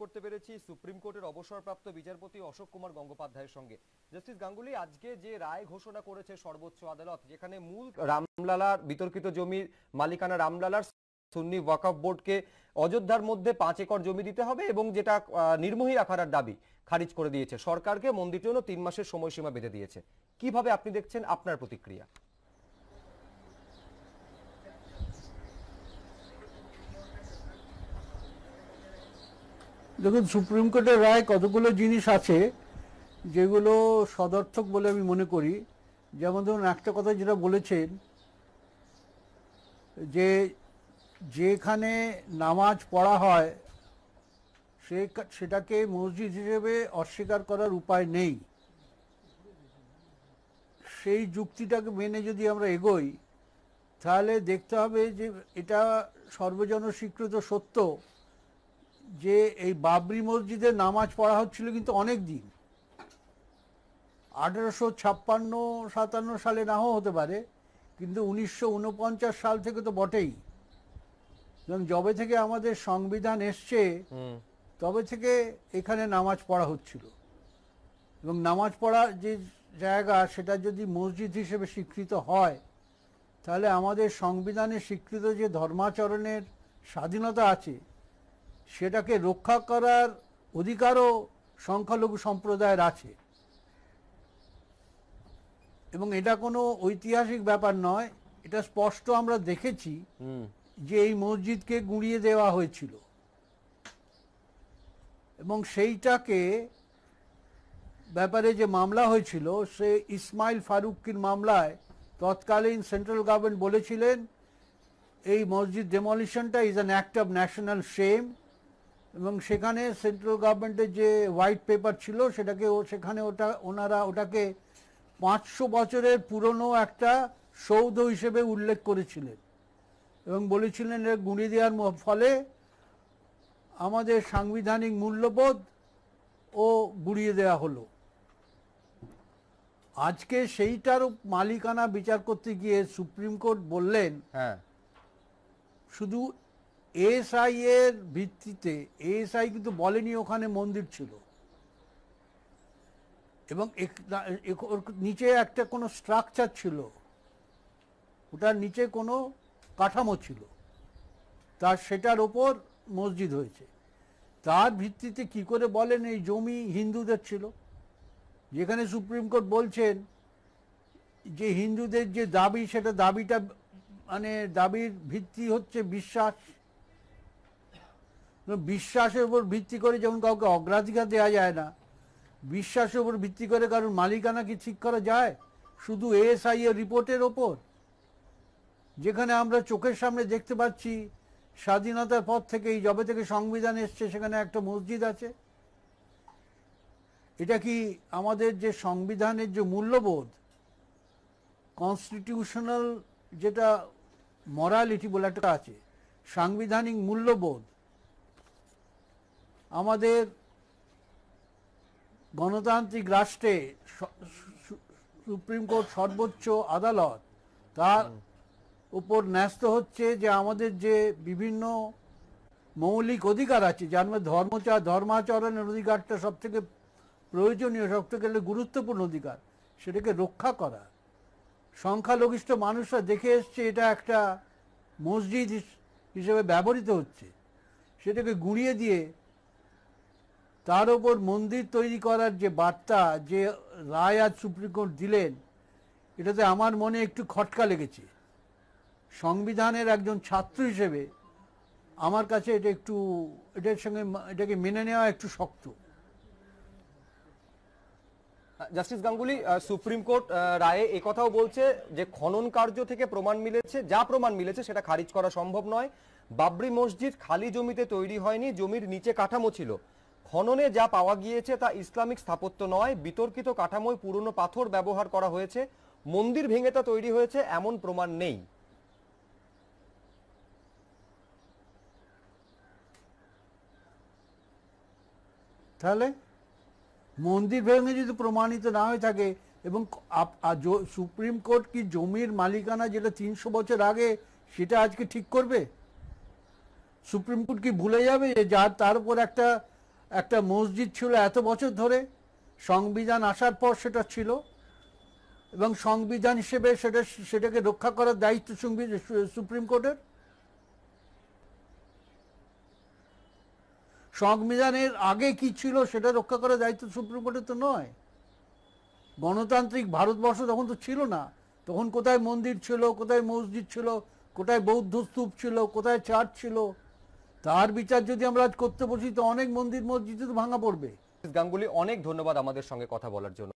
করতে পেরেছি সুপ্রিম কোর্টের অবসরপ্রাপ্ত বিচারপতি অশোক কুমার গঙ্গোপাধ্যায়ের সঙ্গে জাস্টিস গাঙ্গুলি আজকে যে রায় ঘোষণা করেছে সর্বোচ্চ আদালত যেখানে মূল রামলালার বিতর্কিত জমির মালিকানা রামলালার সুন্নি ওয়াকফ বোর্ডকে অযোধ্যার মধ্যে পাঁচ একর জমি দিতে হবে এবং যেটা নির্মোহী রাখার দাবি খারিজ করে দিয়েছে সরকারকে মন্দিরটির জন্য তিন মাসের সময়সীমা বেঁধে দিয়েছে কিভাবে আপনি দেখছেন আপনার প্রতিক্রিয়া দেখুন সুপ্রিম কোর্টের রায় কতগুলো জিনিস আছে যেগুলো সদর্থক বলে আমি মনে করি যেমন ধরুন একটা কথা যেটা বলেছেন যে যেখানে নামাজ পড়া হয় সে সেটাকে মসজিদ হিসেবে অস্বীকার করার উপায় নেই সেই যুক্তিটাকে মেনে যদি আমরা এগোই তাহলে দেখতে হবে যে এটা সর্বজনস্বীকৃত সত্য যে এই বাবরি মসজিদে নামাজ পড়া হচ্ছিল কিন্তু অনেক দিন আঠেরোশো ছাপ্পান্ন সাতান্ন সালে নাও হতে পারে কিন্তু উনিশশো সাল থেকে তো বটেই এবং যবে থেকে আমাদের সংবিধান এসছে তবে থেকে এখানে নামাজ পড়া হচ্ছিল এবং নামাজ পড়া যে জায়গা সেটা যদি মসজিদ হিসেবে স্বীকৃত হয় তাহলে আমাদের সংবিধানে স্বীকৃত যে ধর্মাচরণের স্বাধীনতা আছে সেটাকে রক্ষা করার অধিকারও সংখ্যালঘু সম্প্রদায়ের আছে এবং এটা কোনো ঐতিহাসিক ব্যাপার নয় এটা স্পষ্ট আমরা দেখেছি যে এই মসজিদকে গুঁড়িয়ে দেওয়া হয়েছিল এবং সেইটাকে ব্যাপারে যে মামলা হয়েছিল সে ইসমাইল ফারুকির মামলায় তৎকালীন সেন্ট্রাল গভর্নমেন্ট বলেছিলেন এই মসজিদ ডেমলিশনটা is an act of national shame এবং সেখানে সেন্ট্রাল গভর্নমেন্টের যে হোয়াইট পেপার ছিল সেটাকে ও সেখানে ওটা ওনারা ওটাকে পাঁচশো বছরের পুরনো একটা সৌধ হিসেবে উল্লেখ করেছিলেন এবং বলেছিলেন এর গুঁড়ি দেওয়ার ফলে আমাদের সাংবিধানিক মূল্যবোধ ও গুড়িয়ে দেওয়া হলো আজকে সেইটার মালিকানা বিচার করতে গিয়ে সুপ্রিম কোর্ট বললেন হ্যাঁ। শুধু এএসআই এর ভিত্তিতে এএসআই কিন্তু বলেনি ওখানে মন্দির ছিল এবং নিচে একটা কোনো স্ট্রাকচার ছিল ওটার নিচে কোনো কাঠামো ছিল তার সেটার ওপর মসজিদ হয়েছে তার ভিত্তিতে কি করে বলেন এই জমি হিন্দুদের ছিল যেখানে সুপ্রিম কোর্ট বলছেন যে হিন্দুদের যে দাবি সেটা দাবিটা মানে দাবির ভিত্তি হচ্ছে বিশ্বাস বিশ্বাসের উপর ভিত্তি করে যখন কাউকে অগ্রাধিকার দেওয়া যায় না বিশ্বাসের উপর ভিত্তি করে কারণ মালিকানা কি ঠিক করা যায় শুধু এএসআই এর রিপোর্টের ওপর যেখানে আমরা চোখের সামনে দেখতে পাচ্ছি স্বাধীনতার পর থেকে এই জবে থেকে সংবিধান এসছে সেখানে একটা মসজিদ আছে এটা কি আমাদের যে সংবিধানের যে মূল্যবোধ কনস্টিটিউশনাল যেটা মরালিটি বলে একটা আছে সাংবিধানিক মূল্যবোধ আমাদের গণতান্ত্রিক রাষ্ট্রে সুপ্রিম কোর্ট সর্বোচ্চ আদালত তার উপর ন্যস্ত হচ্ছে যে আমাদের যে বিভিন্ন মৌলিক অধিকার আছে যার মধ্যে ধর্মচার ধর্মাচরণের অধিকারটা সবথেকে প্রয়োজনীয় সবথেকে গুরুত্বপূর্ণ অধিকার সেটাকে রক্ষা করা সংখ্যালঘিষ্ঠ মানুষরা দেখে এসছে এটা একটা মসজিদ হিসেবে ব্যবহৃত হচ্ছে সেটাকে গুঁড়িয়ে দিয়ে তার ওপর মন্দির তৈরি করার যে বার্তা যে রায় আজ সুপ্রিম কোর্ট দিলেন এটাতে আমার মনে একটু খটকা লেগেছে সংবিধানের একজন ছাত্র হিসেবে আমার কাছে এটা একটু এটার সঙ্গে এটাকে মেনে নেওয়া একটু শক্ত জাস্টিস গাঙ্গুলি সুপ্রিম কোর্ট রায়ে কথাও বলছে যে খনন কার্য থেকে প্রমাণ মিলেছে যা প্রমাণ মিলেছে সেটা খারিজ করা সম্ভব নয় বাবরি মসজিদ খালি জমিতে তৈরি হয়নি জমির নিচে কাঠামো ছিল খননে যা পাওয়া গিয়েছে তা ইসলামিক স্থাপত্য নয় বিতর্কিত কাঠামোয় পুরনো পাথর ব্যবহার করা হয়েছে মন্দির ভেঙে তা তৈরি হয়েছে এমন প্রমাণ নেই তাহলে মন্দির ভেঙে যদি প্রমাণিত না হয়ে থাকে এবং সুপ্রিম কোর্ট কি জমির মালিকানা যেটা তিনশো বছর আগে সেটা আজকে ঠিক করবে সুপ্রিম কোর্ট কি ভুলে যাবে যে যার তার উপর একটা একটা মসজিদ ছিল এত বছর ধরে সংবিধান আসার পর সেটা ছিল এবং সংবিধান হিসেবে সেটা সেটাকে রক্ষা করার দায়িত্ব সুপ্রিম কোর্টের সংবিধানের আগে কি ছিল সেটা রক্ষা করার দায়িত্ব সুপ্রিম কোর্টের তো নয় গণতান্ত্রিক ভারতবর্ষ তখন তো ছিল না তখন কোথায় মন্দির ছিল কোথায় মসজিদ ছিল কোথায় বৌদ্ধ স্তূপ ছিল কোথায় চার্চ ছিল তার বিচার যদি আমরা আজ করতে বসি তো অনেক মন্দির মসজিদ ভাঙা পড়বে গাঙ্গুলি অনেক ধন্যবাদ আমাদের সঙ্গে কথা বলার জন্য